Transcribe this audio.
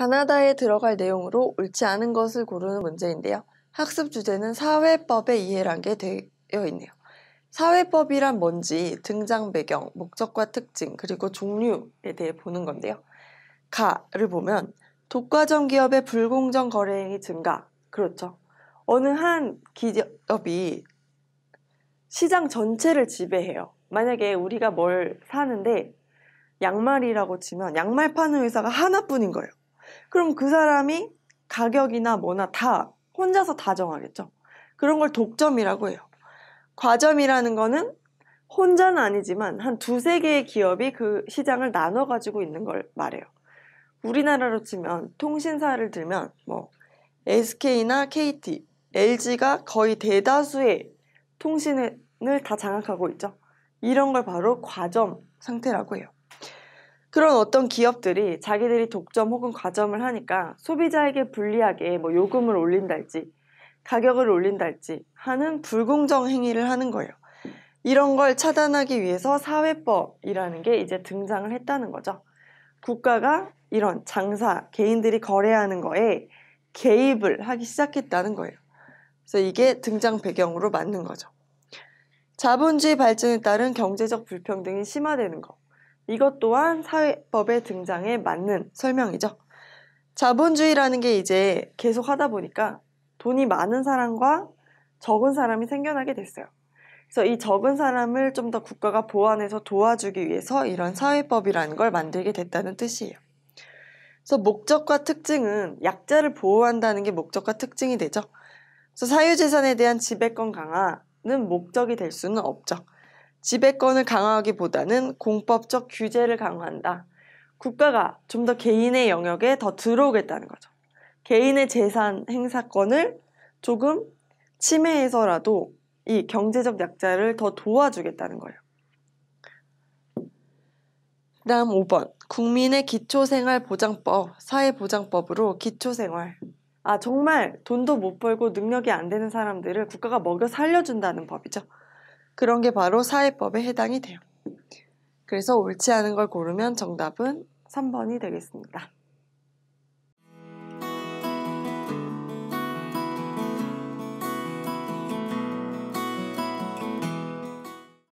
가나다에 들어갈 내용으로 옳지 않은 것을 고르는 문제인데요. 학습 주제는 사회법의 이해란 게 되어 있네요. 사회법이란 뭔지 등장 배경, 목적과 특징, 그리고 종류에 대해 보는 건데요. 가를 보면 독과점 기업의 불공정 거래 행위 증가. 그렇죠. 어느 한 기업이 시장 전체를 지배해요. 만약에 우리가 뭘 사는데 양말이라고 치면 양말 파는 회사가 하나뿐인 거예요. 그럼 그 사람이 가격이나 뭐나 다 혼자서 다 정하겠죠. 그런 걸 독점이라고 해요. 과점이라는 거는 혼자는 아니지만 한 두세 개의 기업이 그 시장을 나눠 가지고 있는 걸 말해요. 우리나라로 치면 통신사를 들면 뭐 SK나 KT, LG가 거의 대다수의 통신을 다 장악하고 있죠. 이런 걸 바로 과점 상태라고 해요. 그런 어떤 기업들이 자기들이 독점 혹은 과점을 하니까 소비자에게 불리하게 뭐 요금을 올린달지 가격을 올린달지 하는 불공정 행위를 하는 거예요. 이런 걸 차단하기 위해서 사회법이라는 게 이제 등장을 했다는 거죠. 국가가 이런 장사, 개인들이 거래하는 거에 개입을 하기 시작했다는 거예요. 그래서 이게 등장 배경으로 맞는 거죠. 자본주의 발전에 따른 경제적 불평등이 심화되는 것. 이것 또한 사회법의 등장에 맞는 설명이죠. 자본주의라는 게 이제 계속 하다 보니까 돈이 많은 사람과 적은 사람이 생겨나게 됐어요. 그래서 이 적은 사람을 좀 더 국가가 보완해서 도와주기 위해서 이런 사회법이라는 걸 만들게 됐다는 뜻이에요. 그래서 목적과 특징은 약자를 보호한다는 게 목적과 특징이 되죠. 그래서 사유재산에 대한 지배권 강화는 목적이 될 수는 없죠. 지배권을 강화하기보다는 공법적 규제를 강화한다. 국가가 좀 더 개인의 영역에 더 들어오겠다는 거죠. 개인의 재산 행사권을 조금 침해해서라도 이 경제적 약자를 더 도와주겠다는 거예요. 다음 5번. 국민의 기초생활보장법, 사회보장법으로 기초생활. 아, 정말 돈도 못 벌고 능력이 안 되는 사람들을 국가가 먹여 살려준다는 법이죠. 그런 게 바로 사회법에 해당이 돼요. 그래서 옳지 않은 걸 고르면 정답은 3번이 되겠습니다.